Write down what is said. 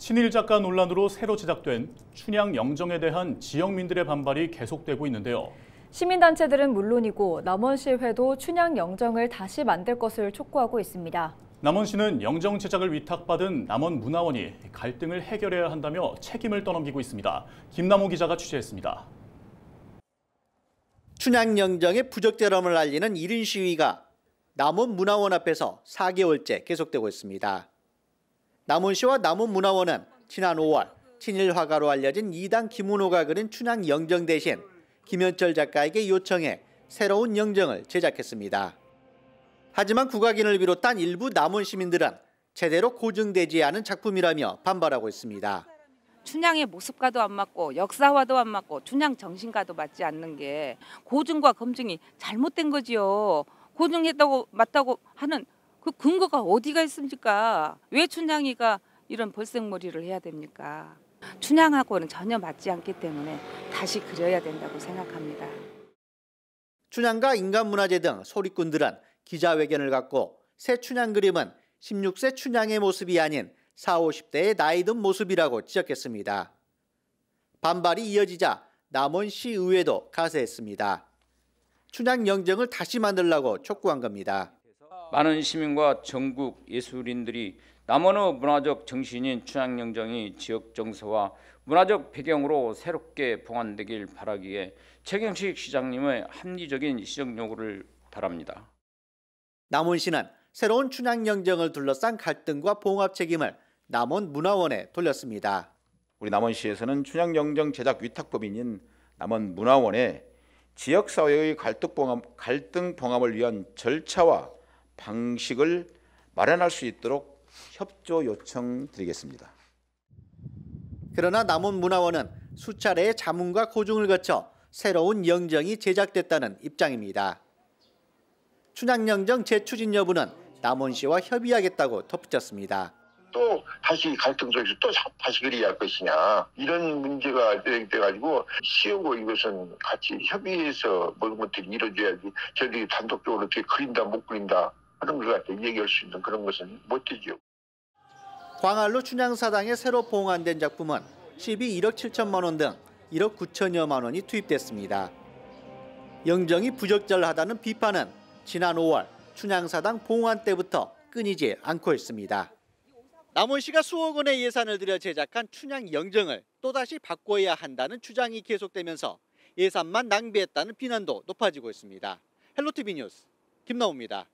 친일 작가 논란으로 새로 제작된 춘향 영정에 대한 지역민들의 반발이 계속되고 있는데요. 시민단체들은 물론이고 남원시회도 춘향 영정을 다시 만들 것을 촉구하고 있습니다. 남원시는 영정 제작을 위탁받은 남원문화원이 갈등을 해결해야 한다며 책임을 떠넘기고 있습니다. 김남호 기자가 취재했습니다. 춘향 영정의 부적절함을 알리는 1인 시위가 남원문화원 앞에서 4개월째 계속되고 있습니다. 남원시와남원 문화원은 지난 5월 친일 화가로 알려진 이당 김은호가 그린 춘향 영정 대신 김현철 작가에게 요청해 새로운 영정을 제작했습니다. 하지만 국악인을 비롯한 일부 남원 시민들은 제대로 고증되지 않은 작품이라며 반발하고 있습니다. 춘향의 모습과도 안 맞고 역사와도 안 맞고 춘향 정신과도 맞지 않는 게 고증과 검증이 잘못된 거지요. 고증했다고 맞다고 하는 그 근거가 어디가 있습니까? 왜 춘향이가 이런 벌생머리를 해야 됩니까? 춘향하고는 전혀 맞지 않기 때문에 다시 그려야 된다고 생각합니다. 춘향과 인간문화재 등 소리꾼들은 기자회견을 갖고 새 춘향 그림은 16세 춘향의 모습이 아닌 4 50대의 나이든 모습이라고 지적했습니다. 반발이 이어지자 남원시의회도 가세했습니다. 춘향 영정을 다시 만들라고 촉구한 겁니다. 많은 시민과 전국 예술인들이 남원의 문화적 정신인 춘향영정이 지역 정서와 문화적 배경으로 새롭게 봉환되길 바라기에 최경식 시장님의 합리적인 시정 요구를 바랍니다 남원시는 새로운 춘향영정을 둘러싼 갈등과 봉합 책임을 남원문화원에 돌렸습니다. 우리 남원시에서는 춘향영정 제작 위탁법인인 남원문화원에 지역사회의 갈등 봉합, 갈등 봉합을 위한 절차와 방식을 마련할 수 있도록 협조 요청드리겠습니다. 그러나 남원문화원은 수차례 자문과 고중을 거쳐 새로운 영정이 제작됐다는 입장입니다. 춘향영정 재추진 여부는 남원시와 협의하겠다고 덧붙였습니다. 또 다시 갈등적이고 또 다시 그리할 것이냐 이런 문제가 돼가지고 시하고 이것은 같이 협의해서 모든 것들이 루어져야지저들이 단독적으로 어떻게 그린다 못 그린다 그런 것 같아 얘기할 수 있는 그런 것은 못되죠. 광안루 춘향사당에 새로 봉안된 작품은 12 1억 7천만 원 등 1억 9천여만 원이 투입됐습니다. 영정이 부적절하다는 비판은 지난 5월 춘향사당 봉안 때부터 끊이지 않고 있습니다. 남원 시가 수억 원의 예산을 들여 제작한 춘향 영정을 또다시 바꿔야 한다는 주장이 계속되면서 예산만 낭비했다는 비난도 높아지고 있습니다. 헬로티비 뉴스 김나우입니다.